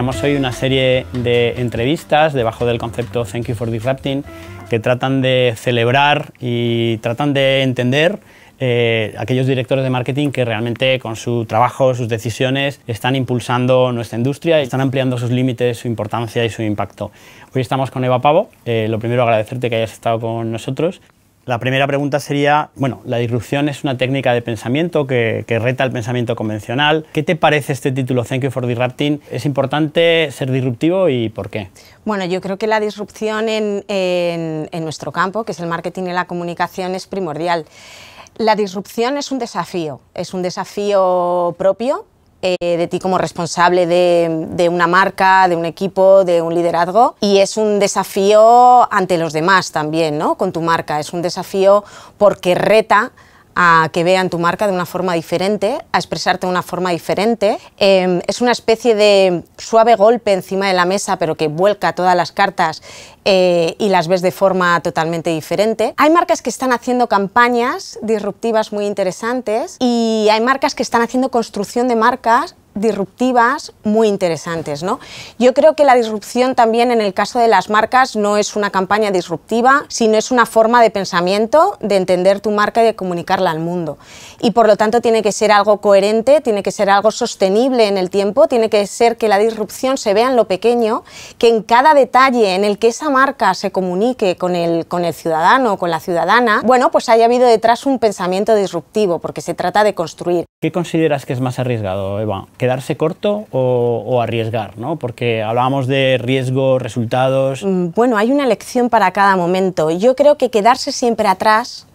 Tenemos hoy una serie de entrevistas debajo del concepto Thank You for Disrupting que tratan de celebrar y tratan de entender eh, aquellos directores de marketing que realmente con su trabajo, sus decisiones, están impulsando nuestra industria y están ampliando sus límites, su importancia y su impacto. Hoy estamos con Eva Pavo. Eh, lo primero, agradecerte que hayas estado con nosotros. La primera pregunta sería, bueno, la disrupción es una técnica de pensamiento que, reta el pensamiento convencional. ¿Qué te parece este título, Thank You for Disrupting? ¿Es importante ser disruptivo y por qué? Bueno, yo creo que la disrupción en nuestro campo, que es el marketing y la comunicación, es primordial. La disrupción es un desafío, es un desafío propio eh, de ti como responsable de, de, una marca, de un equipo, de un liderazgo. Y es un desafío ante los demás también, ¿no? Con tu marca. Es un desafío porque reta a que vean tu marca de una forma diferente, a expresarte de una forma diferente. Em, es una especie de suave golpe encima de la mesa, pero que vuelca todas las cartas eh, y las ves de forma totalmente diferente. Hay marcas que están haciendo campañas disruptivas muy interesantes y hay marcas que están haciendo construcción de marcas disruptivas muy interesantes. ¿no? Yo creo que la disrupción también en el caso de las marcas no es una campaña disruptiva, sino es una forma de pensamiento, de entender tu marca y de comunicarla al mundo. Y por lo tanto tiene que ser algo coherente, tiene que ser algo sostenible en el tiempo, tiene que ser que la disrupción se vea en lo pequeño, que en cada detalle en el que esa marca se comunique con el, con el ciudadano o con la ciudadana, bueno, pues haya habido detrás un pensamiento disruptivo, porque se trata de construir. ¿Qué consideras que es más arriesgado, Eva? ¿Quedarse corto o, arriesgar? ¿no? Porque hablábamos de riesgo, resultados. Mm, bueno, hay una lección para cada momento. Yo creo que quedarse siempre atrás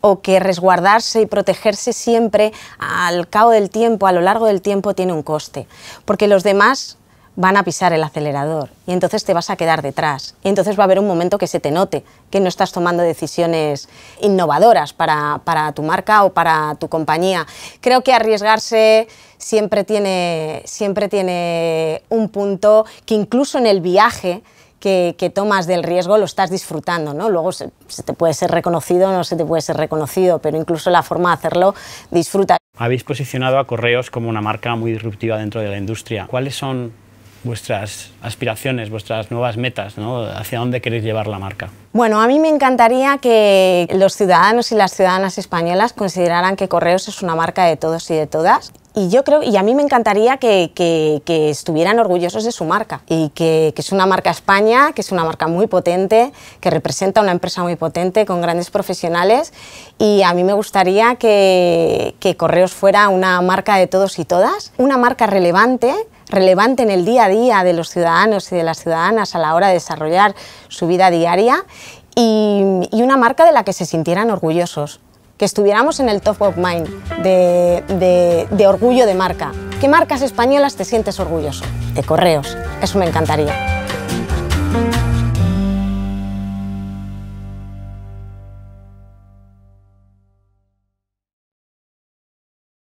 o que resguardarse y protegerse siempre al cabo del tiempo, a lo largo del tiempo, tiene un coste. Porque los demás van a pisar el acelerador y entonces te vas a quedar detrás. Y entonces va a haber un momento que se te note, que no estás tomando decisiones innovadoras para, tu marca o para tu compañía. Creo que arriesgarse siempre tiene, siempre tiene un punto que incluso en el viaje que, tomas del riesgo lo estás disfrutando, ¿no? Luego se, te puede ser reconocido no se te puede ser reconocido, pero incluso la forma de hacerlo disfruta. Habéis posicionado a Correos como una marca muy disruptiva dentro de la industria. ¿Cuáles son vuestras aspiraciones, vuestras nuevas metas, ¿no? ¿Hacia dónde queréis llevar la marca? Bueno, a mí me encantaría que los ciudadanos y las ciudadanas españolas consideraran que Correos es una marca de todos y de todas. Y yo creo, y a mí me encantaría que, estuvieran orgullosos de su marca y que, que, es una marca España, que es una marca muy potente, que representa una empresa muy potente con grandes profesionales y a mí me gustaría que Correos fuera una marca de todos y todas, una marca relevante relevante en el día a día de los ciudadanos y de las ciudadanas a la hora de desarrollar su vida diaria y, una marca de la que se sintieran orgullosos, que estuviéramos en el top of mind de, de orgullo de marca. ¿Qué marcas españolas te sientes orgulloso? De correos, eso me encantaría.